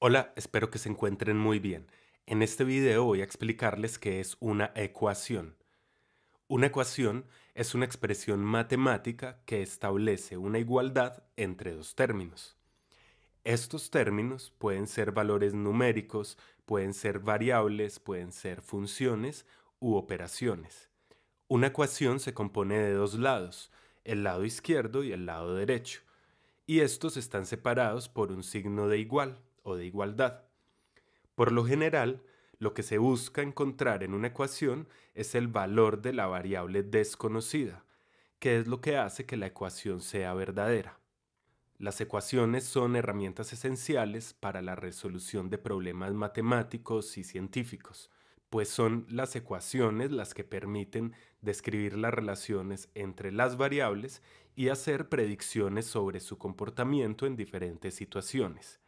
Hola, espero que se encuentren muy bien. En este video voy a explicarles qué es una ecuación. Una ecuación es una expresión matemática que establece una igualdad entre dos términos. Estos términos pueden ser valores numéricos, pueden ser variables, pueden ser funciones u operaciones. Una ecuación se compone de dos lados, el lado izquierdo y el lado derecho, y estos están separados por un signo de igual de igualdad. Por lo general, lo que se busca encontrar en una ecuación es el valor de la variable desconocida, que es lo que hace que la ecuación sea verdadera. Las ecuaciones son herramientas esenciales para la resolución de problemas matemáticos y científicos, pues son las ecuaciones las que permiten describir las relaciones entre las variables y hacer predicciones sobre su comportamiento en diferentes situaciones.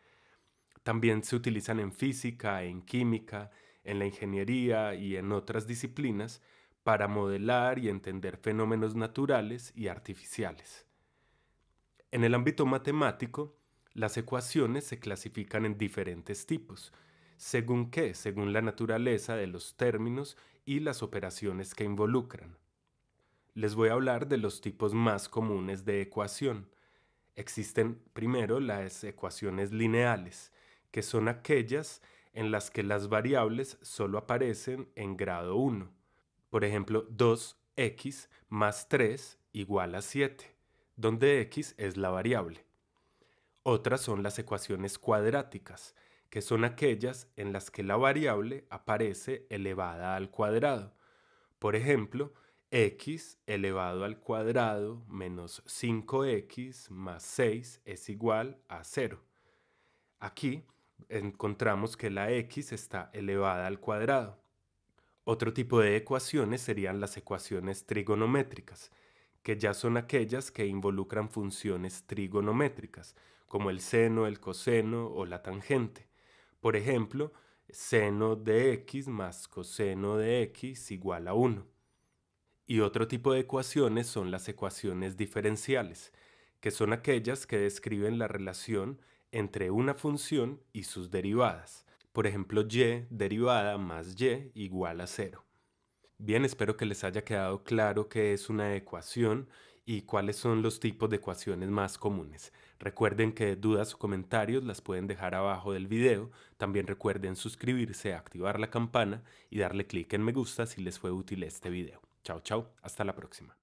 También se utilizan en física, en química, en la ingeniería y en otras disciplinas para modelar y entender fenómenos naturales y artificiales. En el ámbito matemático, las ecuaciones se clasifican en diferentes tipos, según qué, según la naturaleza de los términos y las operaciones que involucran. Les voy a hablar de los tipos más comunes de ecuación. Existen primero las ecuaciones lineales, que son aquellas en las que las variables solo aparecen en grado 1. Por ejemplo, 2x más 3 igual a 7, donde x es la variable. Otras son las ecuaciones cuadráticas, que son aquellas en las que la variable aparece elevada al cuadrado. Por ejemplo, x elevado al cuadrado menos 5x más 6 es igual a 0. Aquí encontramos que la x está elevada al cuadrado. Otro tipo de ecuaciones serían las ecuaciones trigonométricas, que ya son aquellas que involucran funciones trigonométricas, como el seno, el coseno o la tangente. Por ejemplo, seno de x más coseno de x igual a 1. Y otro tipo de ecuaciones son las ecuaciones diferenciales, que son aquellas que describen la relación entre una función y sus derivadas. Por ejemplo, y derivada más y igual a cero. Bien, espero que les haya quedado claro qué es una ecuación y cuáles son los tipos de ecuaciones más comunes. Recuerden que dudas o comentarios las pueden dejar abajo del video. También recuerden suscribirse, activar la campana y darle clic en me gusta si les fue útil este video. Chao, chao, hasta la próxima.